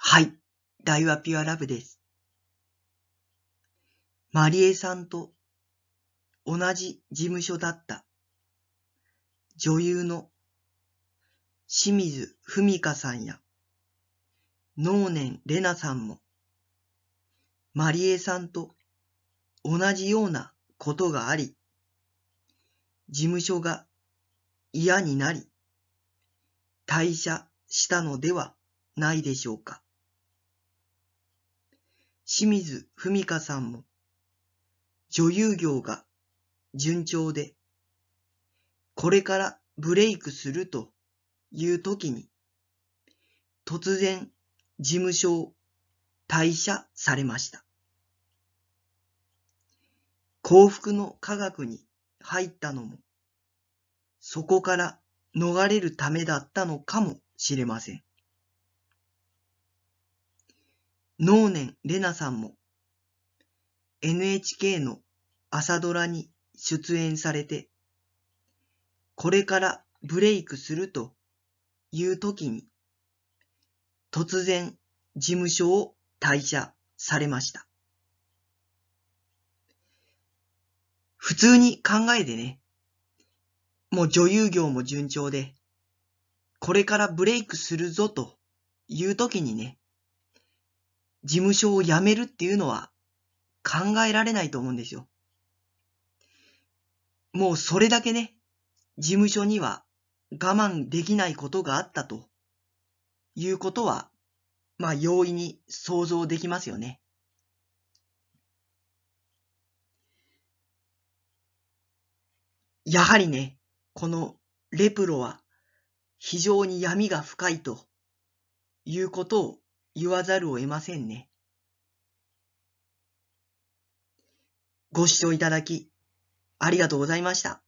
はい、大和ピュアラブです。マリエさんと同じ事務所だった女優の清水文香さんや能年玲奈さんもマリエさんと同じようなことがあり事務所が嫌になり退社したのではないでしょうか。清水文香さんも、女優業が順調で、これからブレイクするという時に、突然事務所を退社されました。幸福の科学に入ったのも、そこから逃れるためだったのかもしれません。能年レナさんも NHK の朝ドラに出演されて、これからブレイクするという時に、突然事務所を退社されました。普通に考えてね、もう女優業も順調で、これからブレイクするぞという時にね、事務所を辞めるっていうのは考えられないと思うんですよ。もうそれだけね、事務所には我慢できないことがあったということは、まあ容易に想像できますよね。やはりね、このレプロは非常に闇が深いということを言わざるを得ませんね。ご視聴いただき、ありがとうございました。